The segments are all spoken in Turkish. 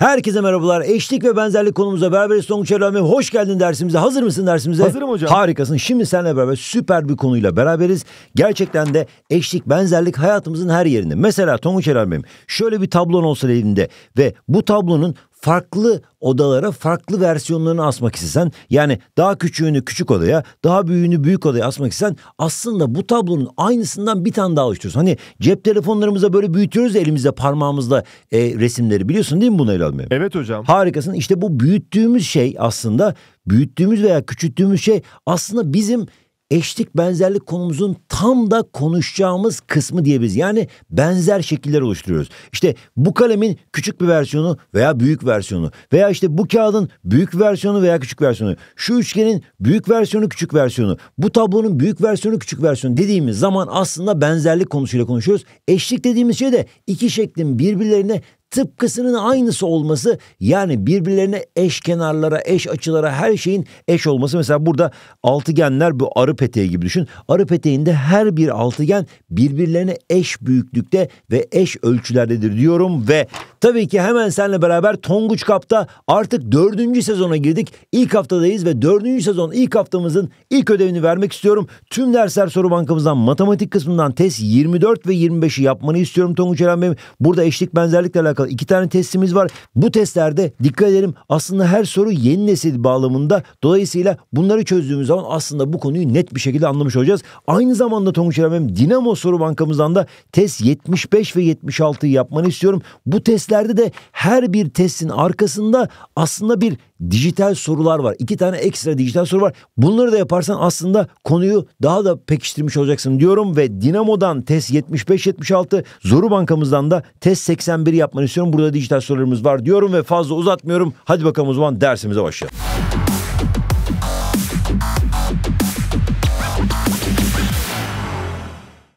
Herkese merhabalar. Eşlik ve benzerlik konumuza beraberiz. Tonguç Erami hoş geldin dersimize. Hazır mısın dersimize? Hazırım hocam. Harikasın. Şimdi seninle beraber süper bir konuyla beraberiz. Gerçekten de eşlik, benzerlik hayatımızın her yerinde. Mesela Tonguç Erami'm şöyle bir tablon olsa elinde ve bu tablonun farklı odalara farklı versiyonlarını asmak istesen yani daha küçüğünü küçük odaya daha büyüğünü büyük odaya asmak istesen aslında bu tablonun aynısından bir tane daha oluşturuyorsun. Hani cep telefonlarımıza böyle büyütüyoruz elimizde parmağımızla e, resimleri biliyorsun değil mi bunu Elal Bey? Evet hocam. Harikasın işte bu büyüttüğümüz şey aslında büyüttüğümüz veya küçülttüğümüz şey aslında bizim eşlik benzerlik konumuzun tam da konuşacağımız kısmı diyebiliriz. Yani benzer şekiller oluşturuyoruz. İşte bu kalemin küçük bir versiyonu veya büyük versiyonu veya işte bu kağıdın büyük versiyonu veya küçük versiyonu. Şu üçgenin büyük versiyonu küçük versiyonu. Bu tablonun büyük versiyonu küçük versiyonu dediğimiz zaman aslında benzerlik konusuyla konuşuyoruz. Eşlik dediğimiz şey de iki şeklin birbirlerine tıpkısının aynısı olması yani birbirlerine eş kenarlara, eş açılara her şeyin eş olması. Mesela burada altıgenler bu arı peteği gibi düşün. Arı peteğinde her bir altıgen birbirlerine eş büyüklükte ve eş ölçülerdedir diyorum ve tabii ki hemen seninle beraber Tonguç Kap'ta artık dördüncü sezona girdik. ilk haftadayız ve dördüncü sezon ilk haftamızın ilk ödevini vermek istiyorum. Tüm dersler soru bankamızdan matematik kısmından test 24 ve 25'i yapmanı istiyorum Tonguç Eren Bey'im. Burada eşlik benzerlikle alakalı alakalı iki tane testimiz var. Bu testlerde dikkat edelim aslında her soru yeni nesil bağlamında. Dolayısıyla bunları çözdüğümüz zaman aslında bu konuyu net bir şekilde anlamış olacağız. Aynı zamanda Tonguç Eremem Dinamo soru bankamızdan da test 75 ve 76'yı yapmanı istiyorum. Bu testlerde de her bir testin arkasında aslında bir dijital sorular var. İki tane ekstra dijital soru var. Bunları da yaparsan aslında konuyu daha da pekiştirmiş olacaksın diyorum ve Dinamo'dan test 75-76, Zoru Bankamızdan da test 81 yapmanı istiyorum. Burada dijital sorularımız var diyorum ve fazla uzatmıyorum. Hadi bakalım o zaman dersimize başlayalım.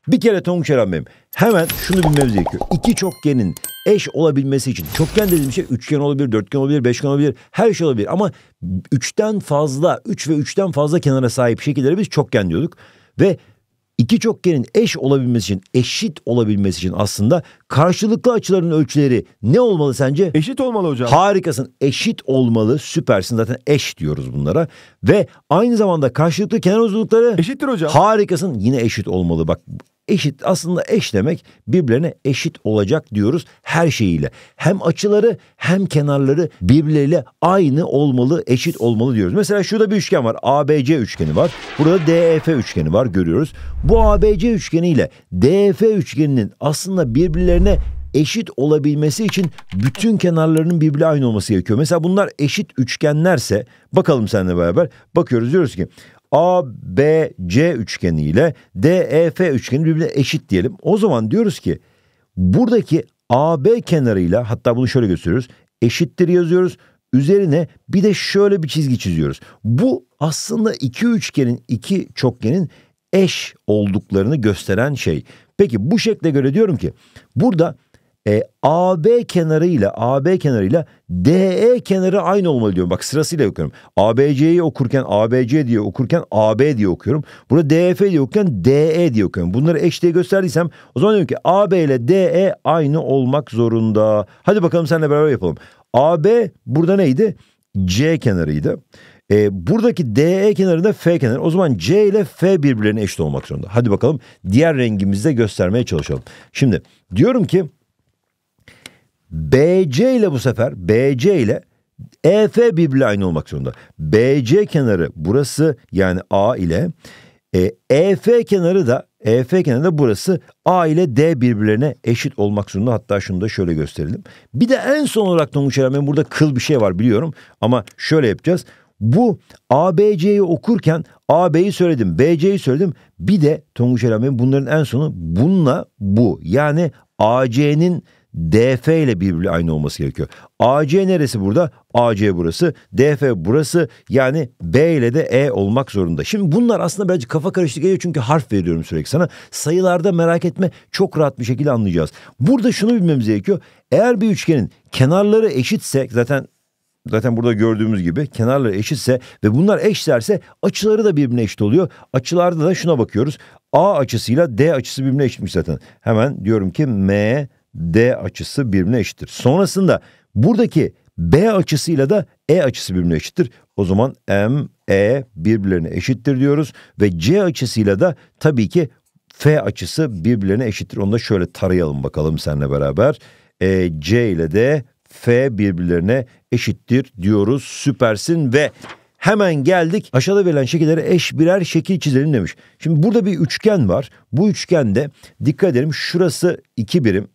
Bir kere Tonguç Eren Bey'im hemen şunu bilmemiz gerekiyor. İki çokgenin eş olabilmesi için çokgen dediğim şey üçgen olabilir, dörtgen olabilir, beşgen olabilir, her şey olabilir. Ama üçten fazla, üç ve üçten fazla kenara sahip şekillere biz çokgen diyorduk. Ve iki çokgenin eş olabilmesi için, eşit olabilmesi için aslında karşılıklı açıların ölçüleri ne olmalı sence? Eşit olmalı hocam. Harikasın. Eşit olmalı. Süpersin. Zaten eş diyoruz bunlara. Ve aynı zamanda karşılıklı kenar uzunlukları... Eşittir hocam. Harikasın yine eşit olmalı. Bak eşit aslında eş demek birbirlerine eşit olacak diyoruz her şeyiyle. Hem açıları hem kenarları birbirleriyle aynı olmalı, eşit olmalı diyoruz. Mesela şurada bir üçgen var. ABC üçgeni var. Burada DEF üçgeni var görüyoruz. Bu ABC üçgeni ile DEF üçgeninin aslında birbirlerine eşit olabilmesi için bütün kenarlarının birbirine aynı olması gerekiyor. Mesela bunlar eşit üçgenlerse bakalım seninle beraber bakıyoruz diyoruz ki A B C üçgeni ile D e, F üçgeni birbirine eşit diyelim. O zaman diyoruz ki buradaki A B kenarıyla hatta bunu şöyle gösteriyoruz. Eşittir yazıyoruz. Üzerine bir de şöyle bir çizgi çiziyoruz. Bu aslında iki üçgenin, iki çokgenin eş olduklarını gösteren şey. Peki bu şekle göre diyorum ki burada e, AB kenarıyla AB kenarıyla DE kenarı aynı olmalı diyorum. Bak sırasıyla okuyorum. ABC'yi okurken ABC diye okurken AB diye okuyorum. Burada DF diye okurken DE diye okuyorum. Bunları eş diye gösterdiysem o zaman diyorum ki AB ile DE aynı olmak zorunda. Hadi bakalım seninle beraber yapalım. AB burada neydi? C kenarıydı. E, buradaki DE kenarında F kenarı. O zaman C ile F birbirlerine eşit olmak zorunda. Hadi bakalım diğer rengimizde göstermeye çalışalım. Şimdi diyorum ki BC ile bu sefer BC ile EF birbiriyle aynı olmak zorunda. BC kenarı burası yani A ile EF e, kenarı da EF kenarı da burası A ile D birbirlerine eşit olmak zorunda. Hatta şunu da şöyle gösterelim. Bir de en son olarak Tonguç Eren burada kıl bir şey var biliyorum ama şöyle yapacağız. Bu ABC'yi okurken AB'yi söyledim, BC'yi söyledim. Bir de Tonguç Eren bunların en sonu bununla bu. Yani AC'nin DF ile birbiriyle aynı olması gerekiyor. AC neresi burada? AC burası. DF burası. Yani B ile de E olmak zorunda. Şimdi bunlar aslında birazcık kafa karıştı geliyor çünkü harf veriyorum sürekli sana. Sayılarda merak etme çok rahat bir şekilde anlayacağız. Burada şunu bilmemiz gerekiyor. Eğer bir üçgenin kenarları eşitse zaten zaten burada gördüğümüz gibi kenarları eşitse ve bunlar eşlerse açıları da birbirine eşit oluyor. Açılarda da şuna bakıyoruz. A açısıyla D açısı birbirine eşitmiş zaten. Hemen diyorum ki M D açısı birbirine eşittir. Sonrasında buradaki B açısıyla da E açısı birbirine eşittir. O zaman M, E birbirlerine eşittir diyoruz. Ve C açısıyla da tabii ki F açısı birbirlerine eşittir. Onu da şöyle tarayalım bakalım seninle beraber. E, C ile de F birbirlerine eşittir diyoruz. Süpersin ve hemen geldik aşağıda verilen şekillere eş birer şekil çizelim demiş. Şimdi burada bir üçgen var. Bu üçgende dikkat edelim şurası 2 birim,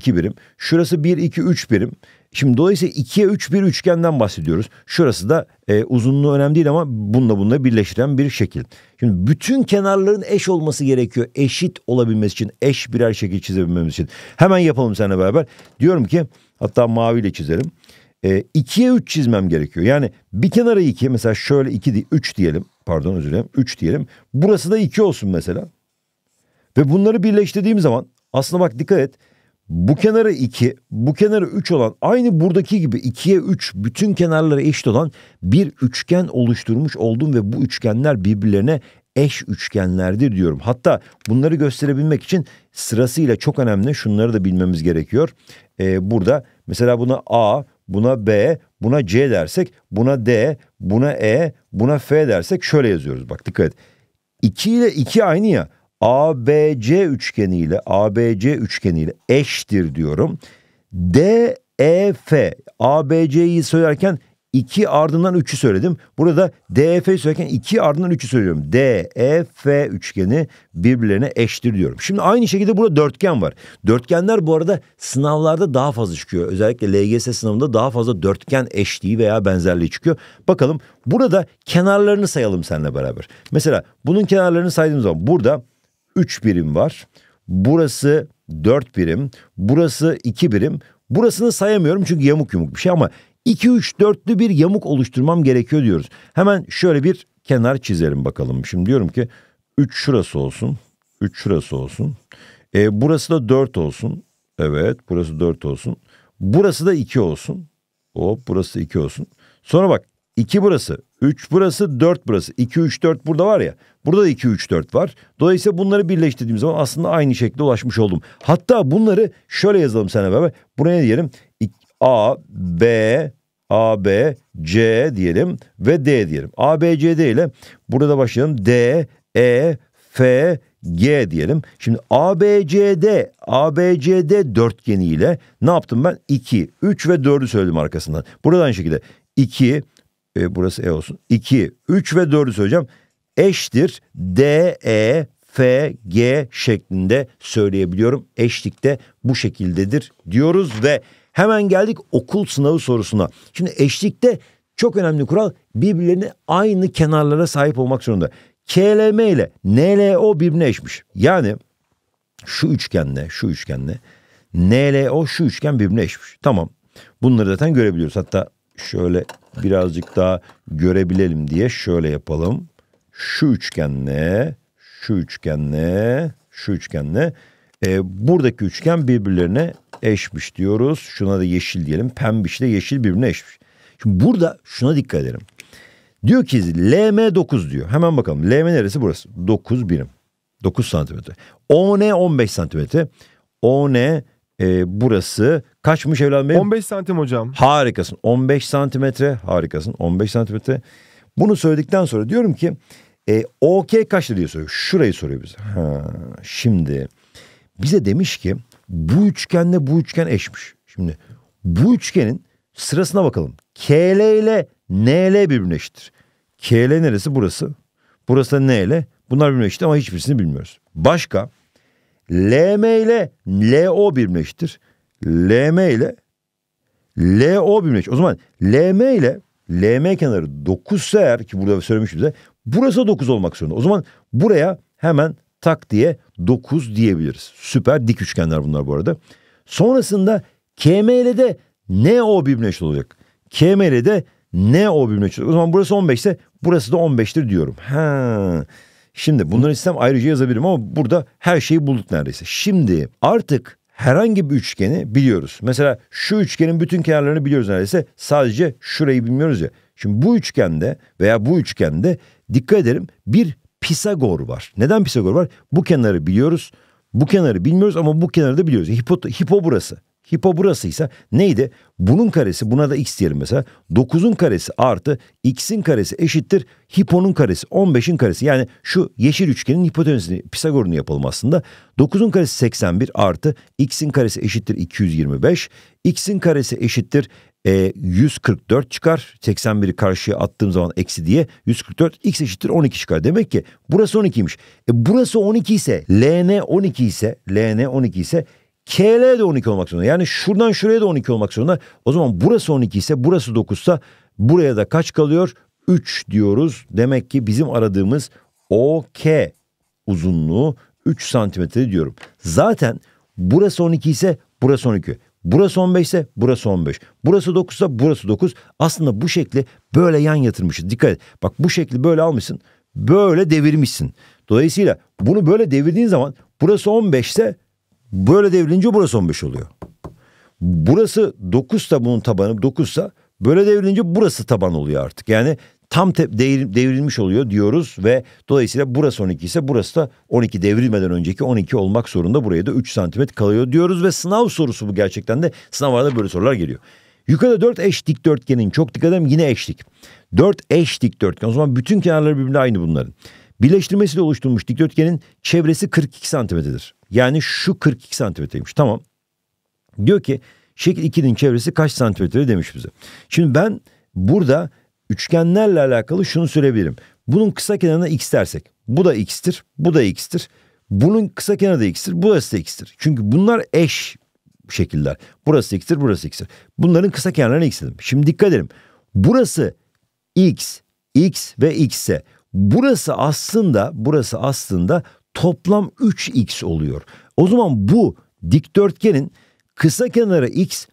2 birim. Şurası 1, 2, 3 birim. Şimdi dolayısıyla 2'ye 3 bir üçgenden bahsediyoruz. Şurası da e, uzunluğu önemli değil ama bununla bununla birleştiren bir şekil. Şimdi bütün kenarların eş olması gerekiyor. Eşit olabilmesi için, eş birer şekil çizebilmemiz için. Hemen yapalım seninle beraber. Diyorum ki hatta maviyle çizelim. E, 2'ye 3 çizmem gerekiyor. Yani bir kenarı 2 mesela şöyle 2 değil 3 diyelim. Pardon özür dilerim 3 diyelim. Burası da 2 olsun mesela. Ve bunları birleştirdiğim zaman aslında bak dikkat et. Bu kenara 2, bu kenara 3 olan aynı buradaki gibi 2'ye 3 bütün kenarlara eşit olan bir üçgen oluşturmuş oldum ve bu üçgenler birbirlerine eş üçgenlerdir diyorum. Hatta bunları gösterebilmek için sırasıyla çok önemli şunları da bilmemiz gerekiyor. Ee, burada mesela buna A, buna B, buna C dersek, buna D, buna E, buna F dersek şöyle yazıyoruz. Bak dikkat et. 2 ile 2 aynı ya. ABC üçgeniyle ABC üçgeniyle eştir diyorum. DEF ABC'yi söylerken iki ardından 3'ü söyledim. Burada DEF'yi söylerken iki ardından 3'ü söylüyorum. DEF üçgeni birbirlerine eşittir diyorum. Şimdi aynı şekilde burada dörtgen var. Dörtgenler bu arada sınavlarda daha fazla çıkıyor. Özellikle LGS sınavında daha fazla dörtgen eşliği veya benzerliği çıkıyor. Bakalım burada kenarlarını sayalım seninle beraber. Mesela bunun kenarlarını saydığımız zaman burada 3 birim var. Burası 4 birim. Burası 2 birim. Burasını sayamıyorum çünkü yamuk yumuk bir şey ama 2-3-4'lü bir yamuk oluşturmam gerekiyor diyoruz. Hemen şöyle bir kenar çizelim bakalım. Şimdi diyorum ki 3 şurası olsun. 3 şurası olsun. E, burası da 4 olsun. Evet burası 4 olsun. Burası da 2 olsun. Hop burası 2 olsun. Sonra bak 2 burası, 3 burası, 4 burası. 2, 3, 4 burada var ya. Burada da 2, 3, 4 var. Dolayısıyla bunları birleştirdiğim zaman aslında aynı şekilde ulaşmış oldum. Hatta bunları şöyle yazalım sana beraber. Buraya diyelim A, B, A, B, C diyelim ve D diyelim. A, B, C, D ile burada başlayalım. D, E, F, G diyelim. Şimdi A, A, B, B, C, D, C, D dörtgeniyle ne yaptım ben? 2, 3 ve 4'ü söyledim arkasından. Burada aynı şekilde 2, e, burası E olsun. 2, 3 ve 4'ü söyleyeceğim. Eştir D, E, F, G şeklinde söyleyebiliyorum. Eşlikte bu şekildedir diyoruz ve hemen geldik okul sınavı sorusuna. Şimdi eşlikte çok önemli kural birbirlerine aynı kenarlara sahip olmak zorunda. KLM ile NLO birbirine eşmiş. Yani şu üçgenle şu üçgenle NLO şu üçgen birbirine eşmiş. Tamam bunları zaten görebiliyoruz. Hatta şöyle birazcık daha görebilelim diye şöyle yapalım. Şu üçgenle, şu üçgenle, şu üçgenle. E, buradaki üçgen birbirlerine eşmiş diyoruz. Şuna da yeşil diyelim. Pembiş de yeşil birbirine eşmiş. Şimdi burada şuna dikkat edelim. Diyor ki LM 9 diyor. Hemen bakalım. LM neresi burası? 9 birim. 9 santimetre. ON 15 santimetre. ON e, burası kaçmış evladım benim? 15 santim hocam. Harikasın. 15 santimetre harikasın. 15 santimetre. Bunu söyledikten sonra diyorum ki e, OK kaçtı diye soruyor. Şurayı soruyor bize. Ha, şimdi bize demiş ki bu üçgenle bu üçgen eşmiş. Şimdi bu üçgenin sırasına bakalım. KL ile NL birbirine eşittir. KL neresi? Burası. Burası da NL. Bunlar birbirine eşit ama hiçbirisini bilmiyoruz. Başka LM ile LO birleştir. LM ile LO birleştir. O zaman LM ile LM kenarı 9 ise eğer ki burada söylemiştim bize burası 9 olmak zorunda. O zaman buraya hemen tak diye 9 diyebiliriz. Süper dik üçgenler bunlar bu arada. Sonrasında KM ile de NO birbirine olacak. KM ile de NO birbirine olacak. O zaman burası 15 ise burası da 15'tir diyorum. Ha. Şimdi bunları istem ayrıca yazabilirim ama burada her şeyi bulduk neredeyse. Şimdi artık herhangi bir üçgeni biliyoruz. Mesela şu üçgenin bütün kenarlarını biliyoruz neredeyse. Sadece şurayı bilmiyoruz ya. Şimdi bu üçgende veya bu üçgende dikkat edelim bir Pisagor var. Neden Pisagor var? Bu kenarı biliyoruz. Bu kenarı bilmiyoruz ama bu kenarı da biliyoruz. Hipo, hipo burası. Hipo burasıysa neydi? Bunun karesi buna da x diyelim mesela. 9'un karesi artı x'in karesi eşittir hiponun karesi 15'in karesi. Yani şu yeşil üçgenin hipotenüsünü Pisagor'unu yapalım aslında. 9'un karesi 81 artı x'in karesi eşittir 225. x'in karesi eşittir e, 144 çıkar. 81'i karşıya attığım zaman eksi diye 144 x eşittir 12 çıkar. Demek ki burası 12'ymiş. E, burası 12 ise ln 12 ise ln 12 ise KL de 12 olmak zorunda. Yani şuradan şuraya da 12 olmak zorunda. O zaman burası 12 ise burası 9 ise buraya da kaç kalıyor? 3 diyoruz. Demek ki bizim aradığımız OK uzunluğu 3 santimetre diyorum. Zaten burası 12 ise burası 12. Burası 15 ise burası 15. Burası 9 ise burası 9. Aslında bu şekli böyle yan yatırmışız. Dikkat et. Bak bu şekli böyle almışsın. Böyle devirmişsin. Dolayısıyla bunu böyle devirdiğin zaman burası 15 ise Böyle devrilince burası 15 oluyor. Burası 9 da bunun tabanı 9 ise böyle devrilince burası taban oluyor artık. Yani tam devrilmiş oluyor diyoruz ve dolayısıyla burası 12 ise burası da 12 devrilmeden önceki 12 olmak zorunda buraya da 3 santimetre kalıyor diyoruz ve sınav sorusu bu gerçekten de sınavlarda böyle sorular geliyor. Yukarıda 4 eş dikdörtgenin çok dikkat edin yine eşlik. 4 eş dik dörtgen o zaman bütün kenarları birbirine aynı bunların. Birleştirmesiyle oluşturulmuş dikdörtgenin çevresi 42 santimetredir. Yani şu 42 santimetreymiş. Tamam. Diyor ki şekil 2'nin çevresi kaç santimetre demiş bize. Şimdi ben burada üçgenlerle alakalı şunu söyleyebilirim. Bunun kısa kenarına x dersek. Bu da x'tir. Bu da x'tir. Bunun kısa kenarı da x'tir. Burası da x'tir. Çünkü bunlar eş şekiller. Burası x'tir. Burası x'tir. Bunların kısa kenarlarına x dedim. Şimdi dikkat edelim. Burası x, x ve x ise burası aslında burası aslında toplam 3x oluyor. O zaman bu dikdörtgenin kısa kenarı x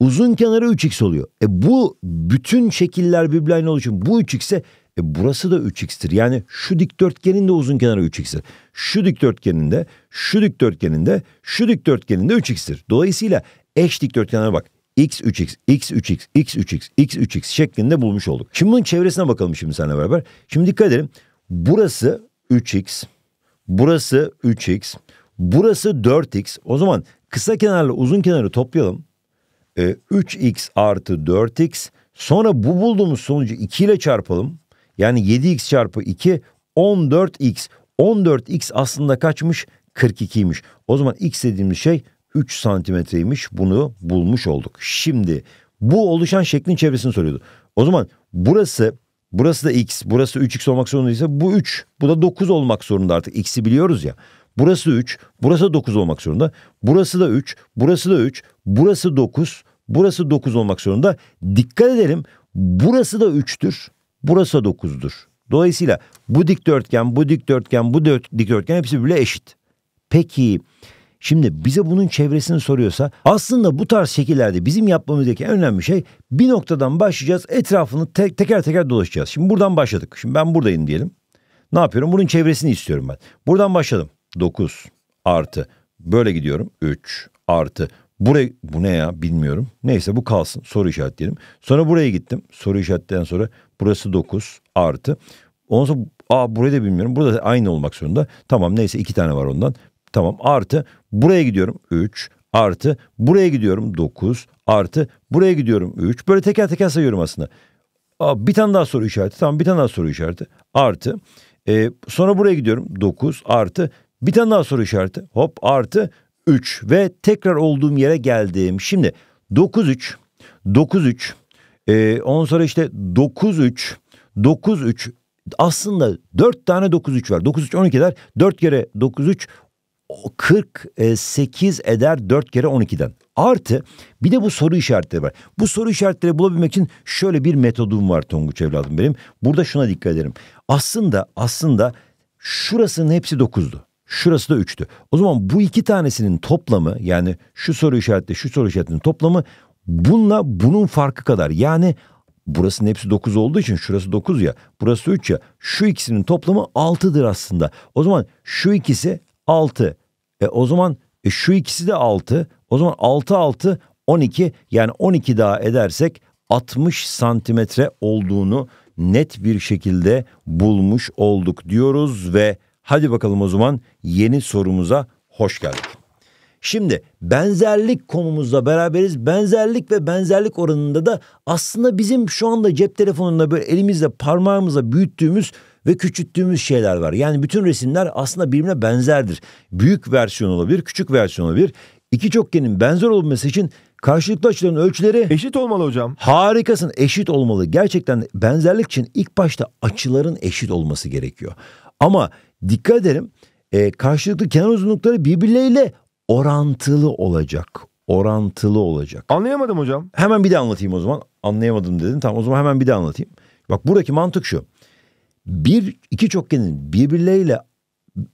uzun kenarı 3x oluyor. E bu bütün şekiller birbirine olduğu için bu 3x ise e burası da 3x'tir. Yani şu dikdörtgenin de uzun kenarı 3x'tir. Şu dikdörtgenin de, şu dikdörtgenin de, şu dikdörtgenin de 3x'tir. Dolayısıyla eş dikdörtgenlere bak. x 3x, x 3x, x 3x, x 3x şeklinde bulmuş olduk. Şimdi bunun çevresine bakalım şimdi seninle beraber. Şimdi dikkat edelim. Burası 3x, Burası 3x. Burası 4x. O zaman kısa kenarla uzun kenarı toplayalım. Ee, 3x artı 4x. Sonra bu bulduğumuz sonucu 2 ile çarpalım. Yani 7x çarpı 2 14x. 14x aslında kaçmış? 42'ymiş. O zaman x dediğimiz şey 3 santimetreymiş. Bunu bulmuş olduk. Şimdi bu oluşan şeklin çevresini soruyordu. O zaman burası Burası da x, burası 3x olmak zorundaysa bu 3, bu da 9 olmak zorunda artık. X'i biliyoruz ya. Burası 3, burası da 9 olmak zorunda. Burası da 3, burası da 3, burası 9, burası 9 olmak zorunda. Dikkat edelim burası da 3'tür, burası da 9'dur. Dolayısıyla bu dikdörtgen, bu dikdörtgen, bu dikdörtgen hepsi bile eşit. Peki Şimdi bize bunun çevresini soruyorsa aslında bu tarz şekillerde bizim yapmamız gereken önemli şey bir noktadan başlayacağız etrafını te teker teker dolaşacağız. Şimdi buradan başladık. Şimdi ben buradayım diyelim. Ne yapıyorum? Bunun çevresini istiyorum ben. Buradan başladım. 9 artı böyle gidiyorum. 3 artı Buraya, bu ne ya bilmiyorum. Neyse bu kalsın soru işaretleyelim. Sonra buraya gittim. Soru işaretten sonra burası 9 artı. Ondan sonra aa burayı da bilmiyorum. Burada aynı olmak zorunda. Tamam neyse iki tane var ondan. Tamam artı buraya gidiyorum 3 artı buraya gidiyorum 9 artı buraya gidiyorum 3. Böyle teker teker sayıyorum aslında. bir tane daha soru işareti tamam bir tane daha soru işareti artı. E, sonra buraya gidiyorum 9 artı bir tane daha soru işareti hop artı 3 ve tekrar olduğum yere geldim. Şimdi 9 3 9 3 e, ondan sonra işte 9 3 9 3 aslında 4 tane 9 3 var. 9 3 12 der. 4 kere 9 3 48 e, eder 4 kere 12'den. Artı bir de bu soru işaretleri var. Bu soru işaretleri bulabilmek için şöyle bir metodum var Tonguç evladım benim. Burada şuna dikkat edelim. Aslında aslında şurasının hepsi 9'du. Şurası da 3'tü. O zaman bu iki tanesinin toplamı yani şu soru işaretle şu soru işaretinin toplamı bununla bunun farkı kadar. Yani burasının hepsi 9 olduğu için şurası 9 ya burası 3 ya şu ikisinin toplamı 6'dır aslında. O zaman şu ikisi 6. E, o zaman e, şu ikisi de 6. O zaman 6 6 12 yani 12 daha edersek 60 santimetre olduğunu net bir şekilde bulmuş olduk diyoruz ve hadi bakalım o zaman yeni sorumuza hoş geldik. Şimdi benzerlik konumuzla beraberiz. Benzerlik ve benzerlik oranında da aslında bizim şu anda cep telefonunda böyle elimizle parmağımıza büyüttüğümüz ve küçülttüğümüz şeyler var. Yani bütün resimler aslında birbirine benzerdir. Büyük versiyon olabilir, küçük versiyon olabilir. İki çokgenin benzer olması için karşılıklı açılan ölçüleri... Eşit olmalı hocam. Harikasın eşit olmalı. Gerçekten benzerlik için ilk başta açıların eşit olması gerekiyor. Ama dikkat edelim e, karşılıklı kenar uzunlukları birbirleriyle orantılı olacak. Orantılı olacak. Anlayamadım hocam. Hemen bir de anlatayım o zaman. Anlayamadım dedin. Tamam o zaman hemen bir de anlatayım. Bak buradaki mantık şu bir iki çokgenin birbirleriyle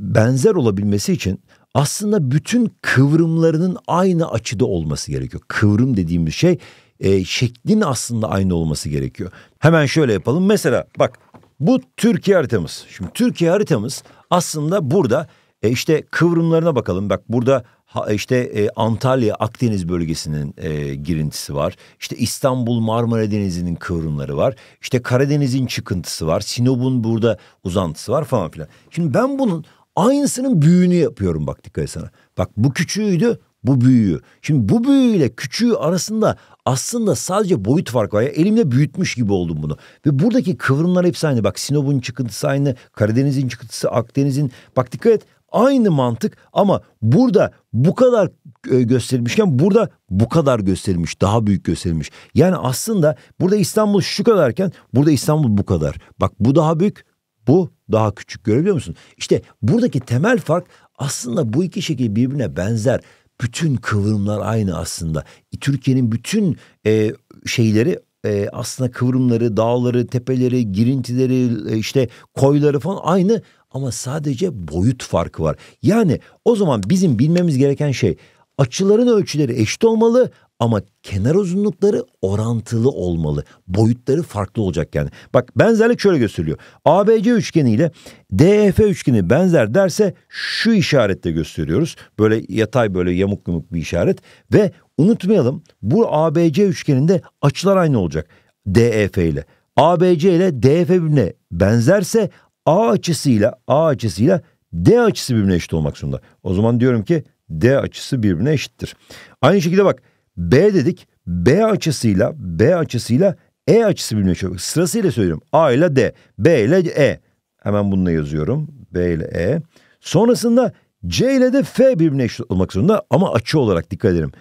benzer olabilmesi için aslında bütün kıvrımlarının aynı açıda olması gerekiyor. Kıvrım dediğimiz şey e, şeklin aslında aynı olması gerekiyor. Hemen şöyle yapalım. Mesela bak bu Türkiye haritamız. Şimdi Türkiye haritamız aslında burada e, işte kıvrımlarına bakalım. Bak burada Ha, işte e, Antalya Akdeniz bölgesinin e, girintisi var. İşte İstanbul Marmara Denizi'nin kıvrımları var. İşte Karadeniz'in çıkıntısı var. Sinop'un burada uzantısı var falan filan. Şimdi ben bunun aynısının büyüğünü yapıyorum bak dikkat sana. Bak bu küçüğüydü bu büyüğü. Şimdi bu büyüğüyle küçüğü arasında aslında sadece boyut farkı var. Ya, elimle büyütmüş gibi oldum bunu. Ve buradaki kıvrımlar hepsi aynı. Bak Sinop'un çıkıntısı aynı. Karadeniz'in çıkıntısı, Akdeniz'in. Bak dikkat et Aynı mantık ama burada bu kadar e, gösterilmişken burada bu kadar gösterilmiş, daha büyük gösterilmiş. Yani aslında burada İstanbul şu kadarken burada İstanbul bu kadar. Bak bu daha büyük, bu daha küçük görebiliyor musun? İşte buradaki temel fark aslında bu iki şekil birbirine benzer. Bütün kıvrımlar aynı aslında. Türkiye'nin bütün e, şeyleri e, aslında kıvrımları, dağları, tepeleri, girintileri, e, işte koyları falan aynı ama sadece boyut farkı var. Yani o zaman bizim bilmemiz gereken şey açıların ölçüleri eşit olmalı ama kenar uzunlukları orantılı olmalı. Boyutları farklı olacak yani. Bak benzerlik şöyle gösteriliyor. ABC üçgeni ile DEF üçgeni benzer derse şu işaretle gösteriyoruz. Böyle yatay böyle yamuk yumuk bir işaret. Ve unutmayalım bu ABC üçgeninde açılar aynı olacak. DEF ile. ABC ile DF e birbirine benzerse A açısıyla A açısıyla D açısı birbirine eşit olmak zorunda. O zaman diyorum ki D açısı birbirine eşittir. Aynı şekilde bak B dedik. B açısıyla B açısıyla E açısı birbirine çok. Sırasıyla söylüyorum. A ile D, B ile E. Hemen bununla yazıyorum. B ile E. Sonrasında C ile de F birbirine eşit olmak zorunda ama açı olarak dikkat edelim.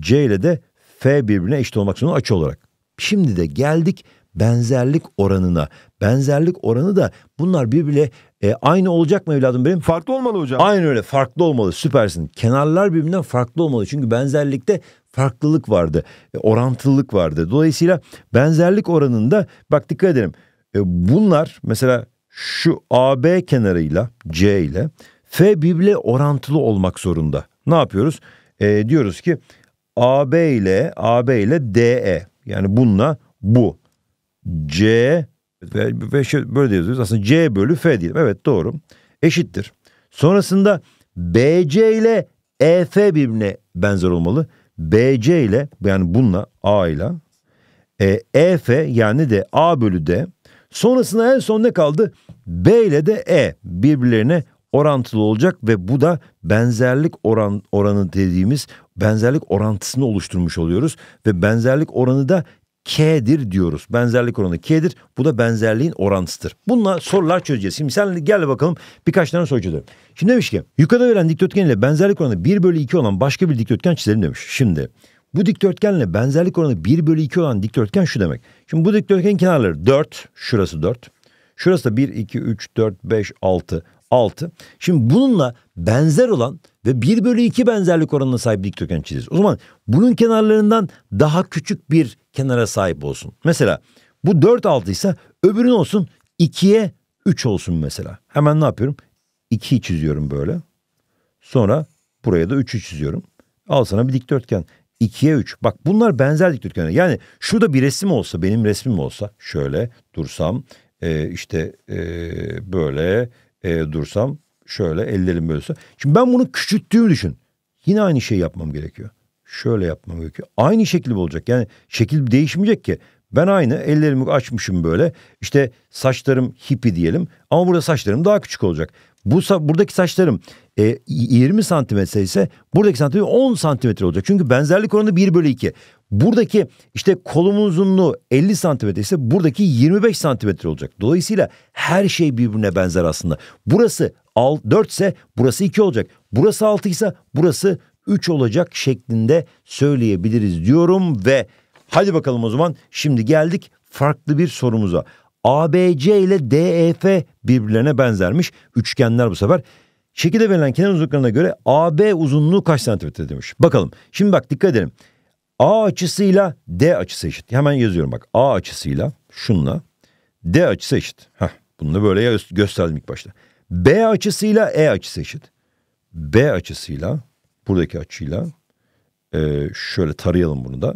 C ile de F birbirine eşit olmak zorunda açı olarak. Şimdi de geldik benzerlik oranına. Benzerlik oranı da bunlar birbirine e, aynı olacak mı evladım benim? Farklı olmalı hocam. Aynı öyle farklı olmalı süpersin. Kenarlar birbirinden farklı olmalı. Çünkü benzerlikte farklılık vardı, e, orantılılık vardı. Dolayısıyla benzerlik oranında bak dikkat edelim. E, bunlar mesela şu AB kenarıyla C ile F birbirle orantılı olmak zorunda. Ne yapıyoruz? E, diyoruz ki AB ile AB ile DE yani bununla bu. C ve, ve şey, böyle yazıyoruz aslında C bölü F diyelim. Evet doğru. Eşittir. Sonrasında BC ile EF birbirine benzer olmalı. BC ile yani bununla A ile EF e, yani de A bölü D sonrasında en son ne kaldı? B ile de E birbirlerine orantılı olacak ve bu da benzerlik oran, oranı dediğimiz benzerlik orantısını oluşturmuş oluyoruz ve benzerlik oranı da K'dir diyoruz. Benzerlik oranı K'dir. Bu da benzerliğin orantısıdır. Bununla sorular çözeceğiz. Şimdi sen gel bakalım birkaç tane soru çözelim. Şimdi demiş ki yukarıda verilen dikdörtgen ile benzerlik oranı 1 bölü 2 olan başka bir dikdörtgen çizelim demiş. Şimdi bu dikdörtgenle benzerlik oranı 1 bölü 2 olan dikdörtgen şu demek. Şimdi bu dikdörtgen kenarları 4. Şurası 4. Şurası da 1, 2, 3, 4, 5, 6. 6. Şimdi bununla benzer olan ve 1 bölü 2 benzerlik oranına sahip dikdörtgen çizeriz. O zaman bunun kenarlarından daha küçük bir kenara sahip olsun. Mesela bu 4 6 ise öbürün olsun 2'ye 3 olsun mesela. Hemen ne yapıyorum? 2'yi çiziyorum böyle. Sonra buraya da 3'ü çiziyorum. Al sana bir dikdörtgen. 2'ye 3. Bak bunlar benzer dikdörtgenler. Yani şurada bir resim olsa benim resmim olsa şöyle dursam e, işte e, böyle e, dursam Şöyle ellerim böylesi. Şimdi ben bunu küçülttüğümü düşün. Yine aynı şeyi yapmam gerekiyor. Şöyle yapmam gerekiyor. Aynı şekilde olacak. Yani şekil değişmeyecek ki. Ben aynı ellerimi açmışım böyle. İşte saçlarım hippie diyelim. Ama burada saçlarım daha küçük olacak. Bu buradaki saçlarım e, 20 santimetre ise buradaki santimetre 10 santimetre olacak. Çünkü benzerlik oranı 1 bölü 2. Buradaki işte kolumun uzunluğu 50 santimetre ise buradaki 25 santimetre olacak. Dolayısıyla her şey birbirine benzer aslında. Burası 4 ise burası 2 olacak. Burası 6 ise burası 3 olacak şeklinde söyleyebiliriz diyorum ve hadi bakalım o zaman şimdi geldik farklı bir sorumuza. ABC ile DEF birbirlerine benzermiş üçgenler bu sefer. Şekilde verilen kenar uzunluklarına göre AB uzunluğu kaç santimetre demiş. Bakalım şimdi bak dikkat edelim. A açısıyla D açısı eşit. Hemen yazıyorum bak. A açısıyla şunla D açısı eşit. Heh, bunu da böyle gösterdim ilk başta. B açısıyla E açısı eşit. B açısıyla buradaki açıyla e, şöyle tarayalım bunu da.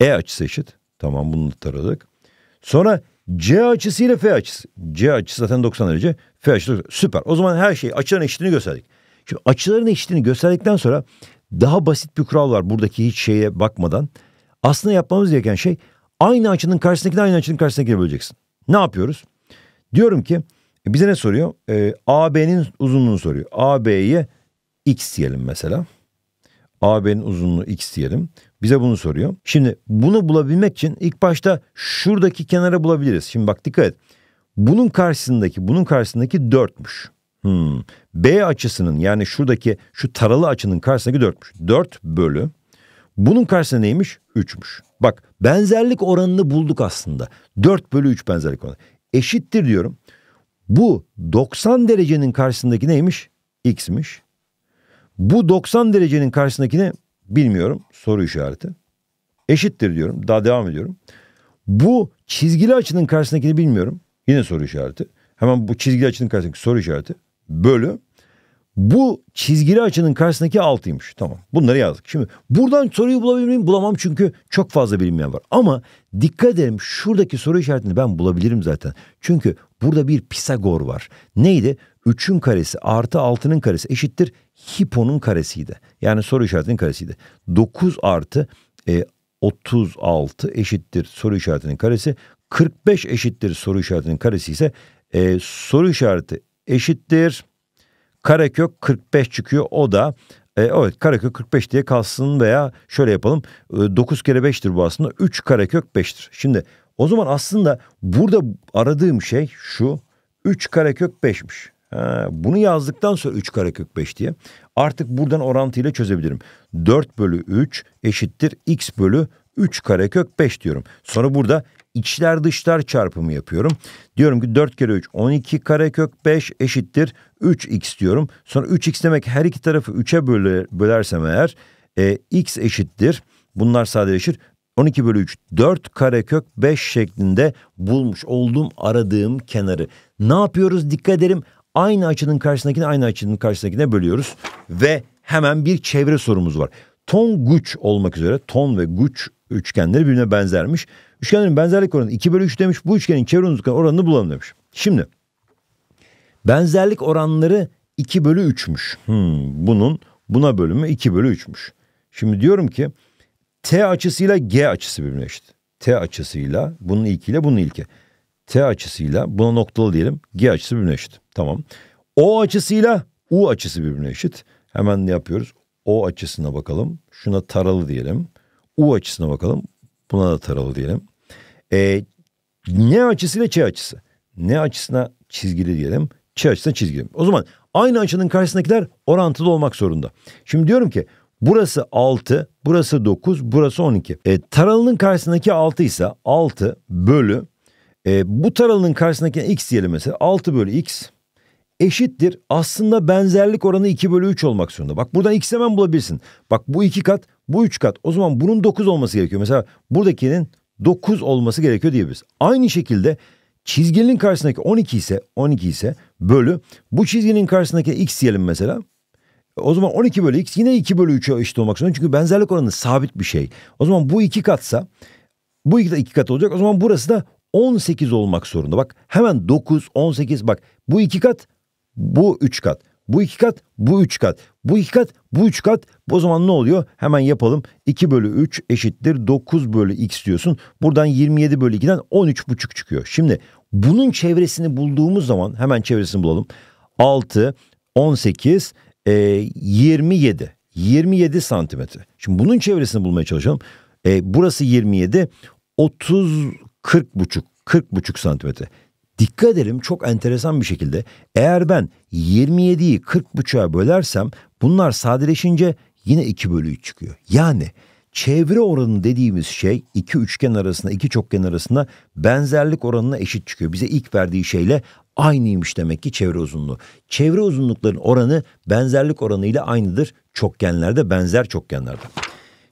E açısı eşit. Tamam bunu da taradık. Sonra C açısıyla F açısı. C açısı zaten 90 derece. F açısı 90. süper. O zaman her şey açıların eşitliğini gösterdik. Şimdi açıların eşitliğini gösterdikten sonra daha basit bir kural var buradaki hiç şeye bakmadan. Aslında yapmamız gereken şey aynı açının karşısındakini aynı açının karşısındakine böleceksin. Ne yapıyoruz? Diyorum ki e, bize ne soruyor? Ee, AB'nin uzunluğunu soruyor. AB'ye x diyelim mesela. AB'nin uzunluğu x diyelim. Bize bunu soruyor. Şimdi bunu bulabilmek için ilk başta şuradaki kenara bulabiliriz. Şimdi bak dikkat et. Bunun karşısındaki bunun karşısındaki 4'müş. Hmm. B açısının yani şuradaki şu taralı açının karşısındaki 4'müş. 4 bölü. Bunun karşısında neymiş? 3'müş. Bak benzerlik oranını bulduk aslında. 4 bölü 3 benzerlik oranı. Eşittir diyorum. Bu 90 derecenin karşısındaki neymiş? X'miş. Bu 90 derecenin karşısındaki ne? Bilmiyorum. Soru işareti. Eşittir diyorum. Daha devam ediyorum. Bu çizgili açının karşısındakini bilmiyorum. Yine soru işareti. Hemen bu çizgili açının karşısındaki soru işareti bölü bu çizgili açının karşısındaki altıymış Tamam bunları yazdık. Şimdi buradan soruyu bulabilir miyim? Bulamam çünkü çok fazla bilinmeyen var. Ama dikkat edelim şuradaki soru işaretini ben bulabilirim zaten. Çünkü burada bir Pisagor var. Neydi? 3'ün karesi artı 6'nın karesi eşittir hiponun karesiydi. Yani soru işaretinin karesiydi. 9 artı e, 36 eşittir soru işaretinin karesi. 45 eşittir soru işaretinin karesi ise e, soru işareti eşittir. Karekök 45 çıkıyor. O da e, evet karekök 45 diye kalsın veya şöyle yapalım. E, 9 kere 5'tir bu aslında. 3 karekök 5'tir. Şimdi o zaman aslında burada aradığım şey şu. 3 karekök 5'miş. bunu yazdıktan sonra 3 karekök 5 diye artık buradan orantıyla çözebilirim. 4 bölü 3 eşittir x bölü 3 karekök 5 diyorum. Sonra burada içler dışlar çarpımı yapıyorum. Diyorum ki 4 kere 3 12 karekök 5 eşittir 3x diyorum. Sonra 3x demek her iki tarafı 3'e bölersem eğer e, x eşittir bunlar sadeleşir. 12 bölü 3 4 karekök 5 şeklinde bulmuş olduğum aradığım kenarı. Ne yapıyoruz dikkat edelim aynı açının karşısındakine aynı açının karşısındakine bölüyoruz. Ve hemen bir çevre sorumuz var. Ton güç olmak üzere ton ve güç üçgenleri birbirine benzermiş. Üçgenlerin benzerlik oranı 2 bölü 3 demiş. Bu üçgenin çevre uzunluk oranını bulalım demiş. Şimdi benzerlik oranları 2 bölü 3'müş. Hmm, bunun buna bölümü 2 bölü 3'müş. Şimdi diyorum ki T açısıyla G açısı birbirine eşit. T açısıyla bunun ilkiyle bunun ilki. T açısıyla buna noktalı diyelim. G açısı birbirine eşit. Tamam. O açısıyla U açısı birbirine eşit. Hemen ne yapıyoruz? O açısına bakalım. Şuna taralı diyelim. U açısına bakalım. Buna da taralı diyelim. E, ne açısıyla ç açısı. Ne açısına çizgili diyelim. Ç açısına çizgili. O zaman aynı açının karşısındakiler orantılı olmak zorunda. Şimdi diyorum ki burası 6, burası 9, burası 12. E, taralının karşısındaki 6 ise 6 bölü e, bu taralının karşısındaki x diyelim mesela 6 bölü x eşittir. Aslında benzerlik oranı 2 bölü 3 olmak zorunda. Bak buradan x hemen bulabilirsin. Bak bu 2 kat bu 3 kat. O zaman bunun 9 olması gerekiyor. Mesela buradakinin 9 olması gerekiyor diyebiliriz. Aynı şekilde çizginin karşısındaki 12 ise 12 ise bölü bu çizginin karşısındaki x diyelim mesela. O zaman 12 bölü x yine 2 bölü 3'e eşit olmak zorunda. Çünkü benzerlik oranı sabit bir şey. O zaman bu iki katsa bu iki de iki kat olacak. O zaman burası da 18 olmak zorunda. Bak hemen 9, 18 bak bu iki kat bu üç kat. Bu iki kat, bu üç kat. Bu iki kat, bu üç kat. O zaman ne oluyor? Hemen yapalım. 2 bölü 3 eşittir 9 bölü x diyorsun. Buradan 27 bölü 2'den 13,5 çıkıyor. Şimdi bunun çevresini bulduğumuz zaman hemen çevresini bulalım. 6, 18, e, 27. 27 santimetre. Şimdi bunun çevresini bulmaya çalışalım. E, burası 27, 30, 40 buçuk. 40 buçuk santimetre. Dikkat edelim çok enteresan bir şekilde eğer ben 27'yi 40.5'a bölersem bunlar sadeleşince yine 2 bölü 3 çıkıyor. Yani çevre oranı dediğimiz şey iki üçgen arasında iki çokgen arasında benzerlik oranına eşit çıkıyor. Bize ilk verdiği şeyle aynıymış demek ki çevre uzunluğu. Çevre uzunlukların oranı benzerlik oranıyla aynıdır çokgenlerde benzer çokgenlerde.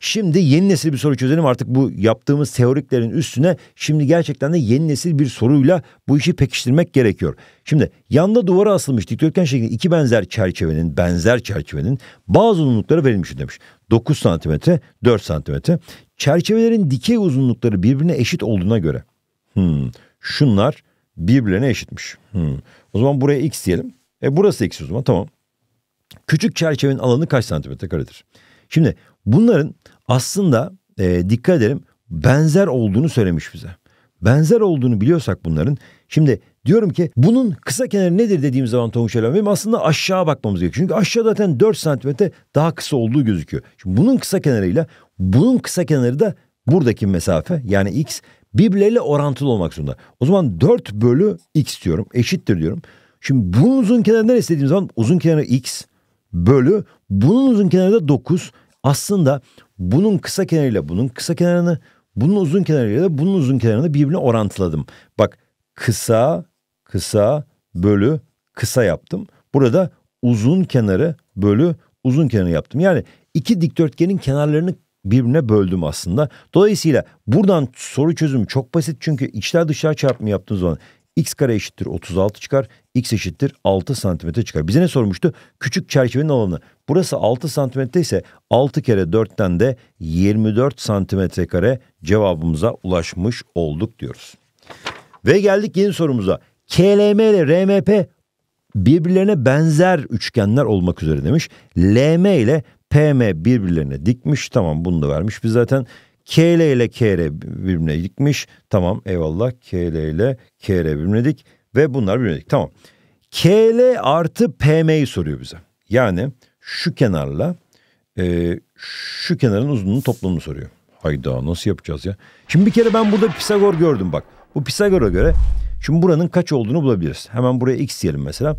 Şimdi yeni nesil bir soru çözelim artık bu yaptığımız teoriklerin üstüne şimdi gerçekten de yeni nesil bir soruyla bu işi pekiştirmek gerekiyor. Şimdi yanda duvara asılmış dikdörtgen şeklinde iki benzer çerçevenin benzer çerçevenin bazı uzunlukları verilmiş demiş. 9 santimetre 4 santimetre çerçevelerin dikey uzunlukları birbirine eşit olduğuna göre hmm, şunlar birbirine eşitmiş. Hmm. O zaman buraya x diyelim. E burası x o zaman tamam. Küçük çerçevenin alanı kaç santimetre karedir? Şimdi Bunların aslında e, dikkat edelim benzer olduğunu söylemiş bize. Benzer olduğunu biliyorsak bunların şimdi diyorum ki bunun kısa kenarı nedir dediğim zaman Tonguç benim aslında aşağı bakmamız gerekiyor. Çünkü aşağı zaten 4 santimetre daha kısa olduğu gözüküyor. Şimdi bunun kısa kenarıyla bunun kısa kenarı da buradaki mesafe yani x birbirleriyle orantılı olmak zorunda. O zaman 4 bölü x diyorum eşittir diyorum. Şimdi bunun uzun kenarı neresi zaman uzun kenarı x bölü bunun uzun kenarı da 9 aslında bunun kısa kenarıyla bunun kısa kenarını, bunun uzun kenarıyla da bunun uzun kenarını birbirine orantıladım. Bak kısa, kısa bölü kısa yaptım. Burada uzun kenarı bölü uzun kenarı yaptım. Yani iki dikdörtgenin kenarlarını birbirine böldüm aslında. Dolayısıyla buradan soru çözümü çok basit çünkü içler dışlar çarpımı yaptığınız zaman x kare eşittir 36 çıkar x eşittir 6 santimetre çıkar. Bize ne sormuştu? Küçük çerçevenin alanı. Burası 6 santimetre ise 6 kere 4'ten de 24 santimetre kare cevabımıza ulaşmış olduk diyoruz. Ve geldik yeni sorumuza. KLM ile RMP birbirlerine benzer üçgenler olmak üzere demiş. LM ile PM birbirlerine dikmiş. Tamam bunu da vermiş. Biz zaten KL ile KR birbirine dikmiş. Tamam eyvallah KL ile KR birbirine dik. Ve bunlar birbirine Tamam. KL artı PM'yi soruyor bize. Yani şu kenarla e, şu kenarın uzunluğunun toplamını soruyor. Hayda nasıl yapacağız ya? Şimdi bir kere ben burada Pisagor gördüm bak. Bu Pisagor'a göre şimdi buranın kaç olduğunu bulabiliriz. Hemen buraya x diyelim mesela.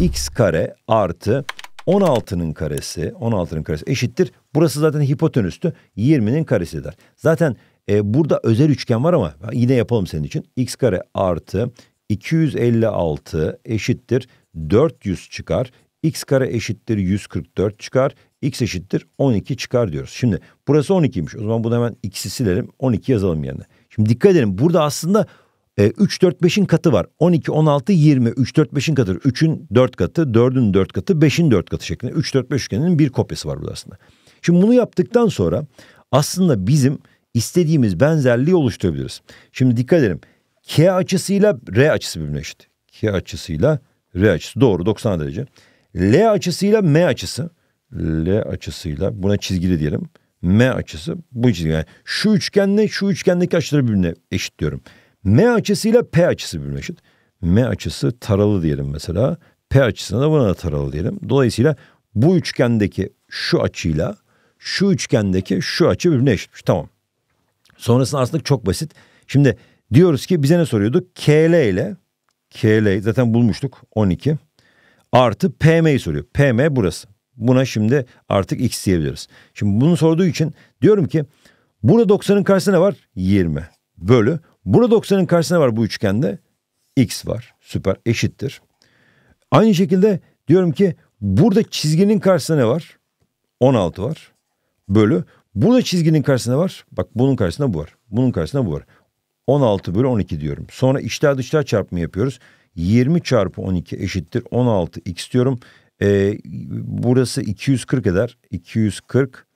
x kare artı 16'nın karesi 16'nın karesi eşittir. Burası zaten hipotenüstü 20'nin karesi eder. Zaten e, burada özel üçgen var ama yine yapalım senin için. x kare artı 256 eşittir 400 çıkar. X kare eşittir 144 çıkar. X eşittir 12 çıkar diyoruz. Şimdi burası 12'ymiş. O zaman bunu hemen x'i silelim. 12 yazalım yerine. Şimdi dikkat edelim. Burada aslında e, 3, 4, 5'in katı var. 12, 16, 20. 3, 4, 5'in katı. 3'ün 4 katı, 4'ün 4 katı, 5'in 4 katı şeklinde. 3, 4, 5 üçgeninin bir kopyası var burada aslında. Şimdi bunu yaptıktan sonra aslında bizim istediğimiz benzerliği oluşturabiliriz. Şimdi dikkat edelim. K açısıyla R açısı birbirine eşit. K açısıyla R açısı doğru 90 derece. L açısıyla M açısı. L açısıyla buna çizgili diyelim. M açısı bu çizgi. Yani şu üçgenle şu üçgendeki açıları birbirine eşit diyorum. M açısıyla P açısı birbirine eşit. M açısı taralı diyelim mesela. P açısına da buna da taralı diyelim. Dolayısıyla bu üçgendeki şu açıyla şu üçgendeki şu açı birbirine eşitmiş. Tamam. Sonrasında aslında çok basit. Şimdi Diyoruz ki bize ne soruyordu? KL ile KL zaten bulmuştuk 12 artı PM'yi soruyor. PM burası. Buna şimdi artık x diyebiliriz. Şimdi bunu sorduğu için diyorum ki burada 90'ın karşısında var? 20 bölü. Burada 90'ın karşısında var bu üçgende? X var. Süper eşittir. Aynı şekilde diyorum ki burada çizginin karşısında ne var? 16 var. Bölü. Burada çizginin karşısında var. Bak bunun karşısında bu var. Bunun karşısında bu var. 16 bölü 12 diyorum. Sonra içler dışlar çarpımı yapıyoruz. 20 çarpı 12 eşittir 16 x diyorum. Ee, burası 240 eder. 240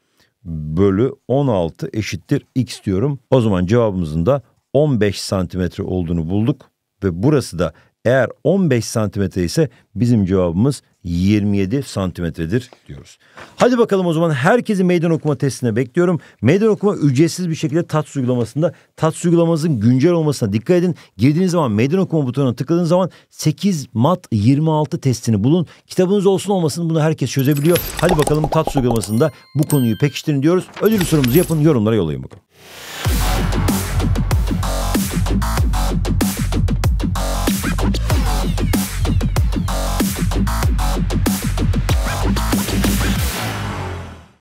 bölü 16 eşittir x diyorum. O zaman cevabımızın da 15 santimetre olduğunu bulduk. Ve burası da eğer 15 santimetre ise bizim cevabımız 27 santimetredir diyoruz. Hadi bakalım o zaman herkesi meydan okuma testine bekliyorum. Meydan okuma ücretsiz bir şekilde tat uygulamasında. tat uygulamanızın güncel olmasına dikkat edin. Girdiğiniz zaman meydan okuma butonuna tıkladığınız zaman 8 mat 26 testini bulun. Kitabınız olsun olmasın bunu herkes çözebiliyor. Hadi bakalım tat uygulamasında bu konuyu pekiştirin diyoruz. Ödül sorumuzu yapın yorumlara yollayın bakalım.